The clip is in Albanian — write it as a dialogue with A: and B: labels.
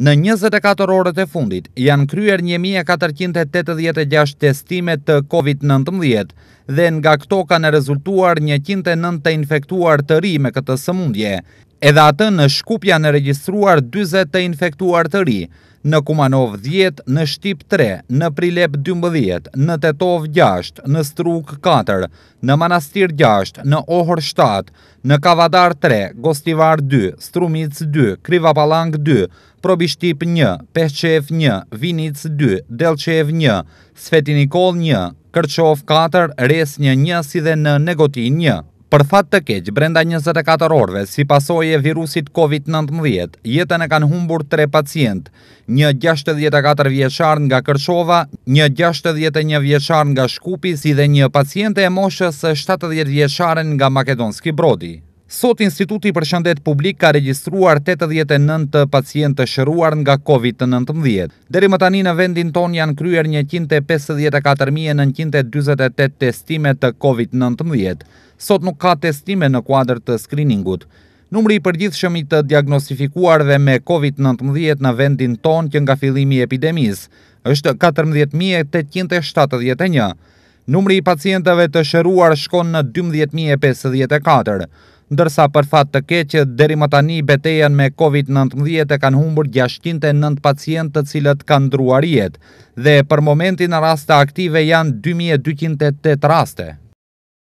A: Në 24 orët e fundit janë kryer 1486 testime të Covid-19 dhe nga këto ka në rezultuar 190 infektuar të ri me këtë sëmundje edhe atë në shkupja në registruar 20 infektuar të ri në Kumanov 10, në Shtip 3, në Prilep 12, në Tetov 6, në Struk 4, në Manastir 6, në Ohor 7, në Kavadar 3, Gostivar 2, Strumic 2, Kriva Palang 2, Probishtip 1, Pehqev 1, Vinic 2, Delqev 1, Svetinikol 1, Kërqov 4, res një një si dhe në negotin një. Për fat të keq, brenda 24 orve, si pasoj e virusit COVID-19, jetën e kanë humbur 3 pacient, një 64 vjeqar nga Kërçova, një 61 vjeqar nga Shkupi, si dhe një paciente e moshës 70 vjeqarën nga Makedonski Brodi. Sot Instituti për Shëndet Publik ka registruar 89 pacientë të shëruar nga COVID-19. Deri më tani në vendin ton janë kryer 154.928 testime të COVID-19. Sot nuk ka testime në kuadrë të skriningut. Numri i përgjithshëm i të diagnostifikuar dhe me COVID-19 në vendin ton që nga fillimi i epidemisë është 14871. Numri i pacientëve të shëruar shkon në 12054 ndërsa për fat të keqë, deri më tani betejen me COVID-19 e kanë humbur 609 pacientët cilët kanë druarjet dhe për momentin raste aktive janë 2208 raste.